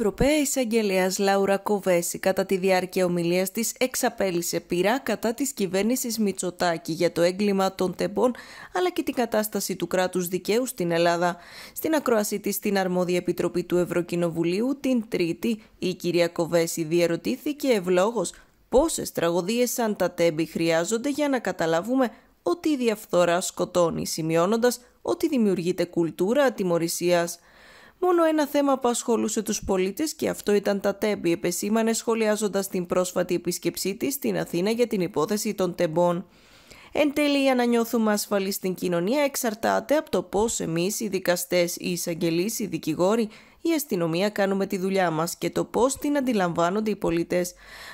Ευρωπαία εισαγγελέας Λάουρα Κοβέση κατά τη διάρκεια ομιλίας της εξαπέλυσε πειρά κατά της κυβέρνησης Μητσοτάκη για το έγκλημα των τεμπών αλλά και την κατάσταση του κράτους δικαίου στην Ελλάδα. Στην ακρόαση της στην αρμόδια επιτροπή του Ευρωκοινοβουλίου την Τρίτη, η κυρία Κοβέση διαρωτήθηκε ευλόγως πόσες τραγωδίες σαν τα τέμπη χρειάζονται για να καταλάβουμε ότι η διαφθορά σκοτώνει, σημειώνοντας ότι δημιουργείται κουλτούρα ατιμορρησίας. Μόνο ένα θέμα που ασχολούσε τους πολίτες και αυτό ήταν τα τέμπη, επεσήμανε σχολιάζοντας την πρόσφατη επίσκεψή της στην Αθήνα για την υπόθεση των τεμπών. Εν τέλει, για να νιώθουμε ασφαλείς στην κοινωνία εξαρτάται από το πώς εμείς, οι δικαστές, οι εισαγγελείς, οι δικηγόροι, η αστυνομία κάνουμε τη δουλειά μας και το πώς την αντιλαμβάνονται οι πολίτες.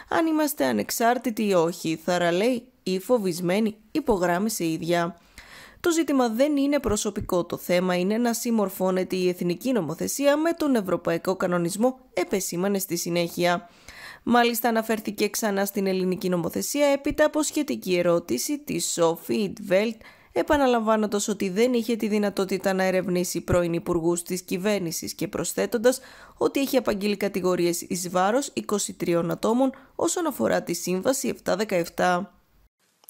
Αν είμαστε ανεξάρτητοι ή όχι, θαραλέοι ή φοβισμένοι, υπογράμμισε η ίδια. Το ζήτημα δεν είναι προσωπικό. Το θέμα είναι να συμμορφώνεται η εθνική νομοθεσία με τον ευρωπαϊκό κανονισμό, επεσήμανε στη συνέχεια. Μάλιστα αναφέρθηκε ξανά στην ελληνική νομοθεσία έπειτα από σχετική ερώτηση της Σόφη Ιντβέλτ επαναλαμβάνοντας ότι δεν είχε τη δυνατότητα να ερευνήσει πρώην υπουργούς της κυβέρνησης και προσθέτοντας ότι έχει απαγγείλει κατηγορίες εις βάρος 23 ατόμων όσον αφορά τη Σύμβαση 717.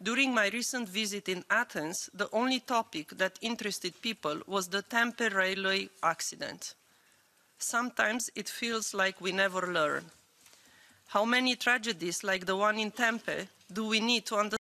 During my recent visit in Athens, the only topic that interested people was the Tempe railway accident. Sometimes it feels like we never learn. How many tragedies like the one in Tempe do we need to understand?